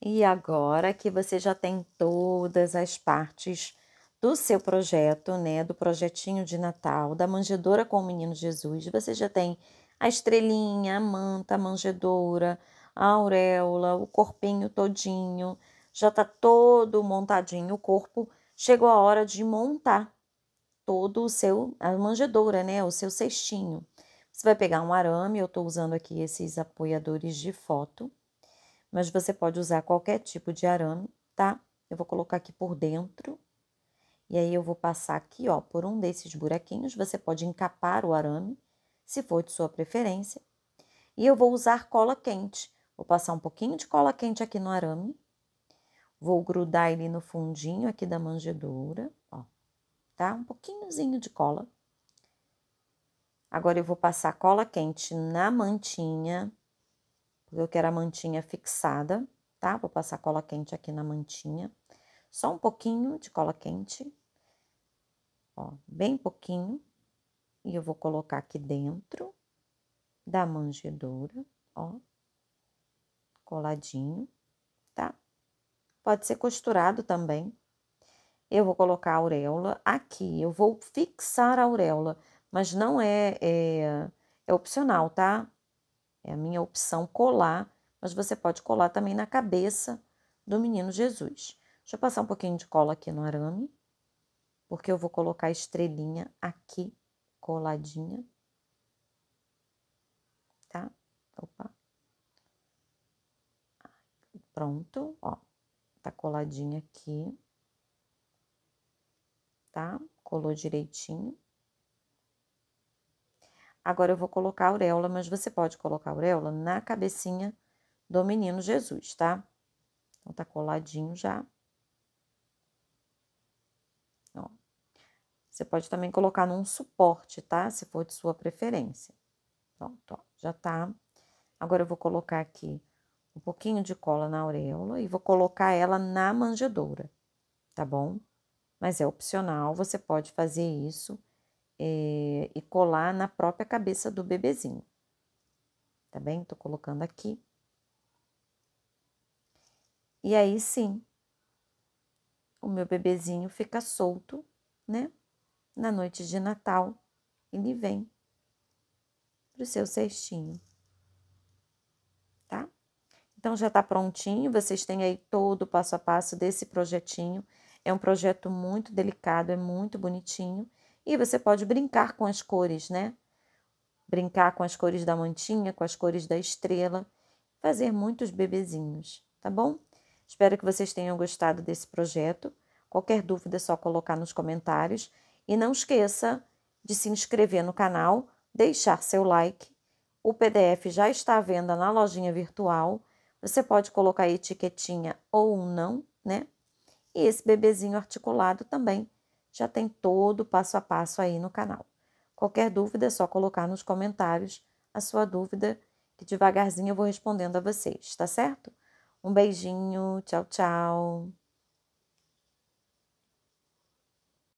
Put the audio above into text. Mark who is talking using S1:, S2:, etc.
S1: E agora que você já tem todas as partes do seu projeto, né, do projetinho de Natal, da manjedoura com o menino Jesus, você já tem a estrelinha, a manta, a manjedoura, a auréola, o corpinho todinho, já tá todo montadinho o corpo. Chegou a hora de montar todo o seu a manjedoura, né, o seu cestinho. Você vai pegar um arame, eu estou usando aqui esses apoiadores de foto mas você pode usar qualquer tipo de arame, tá? Eu vou colocar aqui por dentro. E aí eu vou passar aqui, ó, por um desses buraquinhos. Você pode encapar o arame, se for de sua preferência. E eu vou usar cola quente. Vou passar um pouquinho de cola quente aqui no arame. Vou grudar ele no fundinho aqui da manjedoura, ó. Tá? Um pouquinhozinho de cola. Agora eu vou passar cola quente na mantinha. Eu quero a mantinha fixada, tá? Vou passar cola quente aqui na mantinha. Só um pouquinho de cola quente. Ó, bem pouquinho. E eu vou colocar aqui dentro da manjedoura, ó. Coladinho, tá? Pode ser costurado também. Eu vou colocar a auréola aqui. Eu vou fixar a auréola, mas não é... é é opcional, tá? É a minha opção colar, mas você pode colar também na cabeça do menino Jesus. Deixa eu passar um pouquinho de cola aqui no arame, porque eu vou colocar a estrelinha aqui coladinha. Tá? Opa. Pronto, ó. Tá coladinha aqui. Tá? Colou direitinho. Agora eu vou colocar a auréola, mas você pode colocar a auréola na cabecinha do menino Jesus, tá? Então, tá coladinho já. Ó. Você pode também colocar num suporte, tá? Se for de sua preferência. Pronto, ó, já tá. Agora eu vou colocar aqui um pouquinho de cola na auréola e vou colocar ela na manjedoura, tá bom? Mas é opcional, você pode fazer isso é, e colar na própria cabeça do bebezinho. Tá bem? Tô colocando aqui. E aí sim, o meu bebezinho fica solto, né? Na noite de Natal, ele vem pro seu cestinho, tá? Então já está prontinho, vocês têm aí todo o passo a passo desse projetinho. É um projeto muito delicado, é muito bonitinho e você pode brincar com as cores, né? Brincar com as cores da mantinha, com as cores da estrela, fazer muitos bebezinhos, tá bom? Espero que vocês tenham gostado desse projeto. Qualquer dúvida é só colocar nos comentários. E não esqueça de se inscrever no canal, deixar seu like. O PDF já está à venda na lojinha virtual. Você pode colocar etiquetinha ou não, né? E esse bebezinho articulado também já tem todo o passo a passo aí no canal. Qualquer dúvida é só colocar nos comentários a sua dúvida, que devagarzinho eu vou respondendo a vocês, tá certo? Um beijinho, tchau, tchau.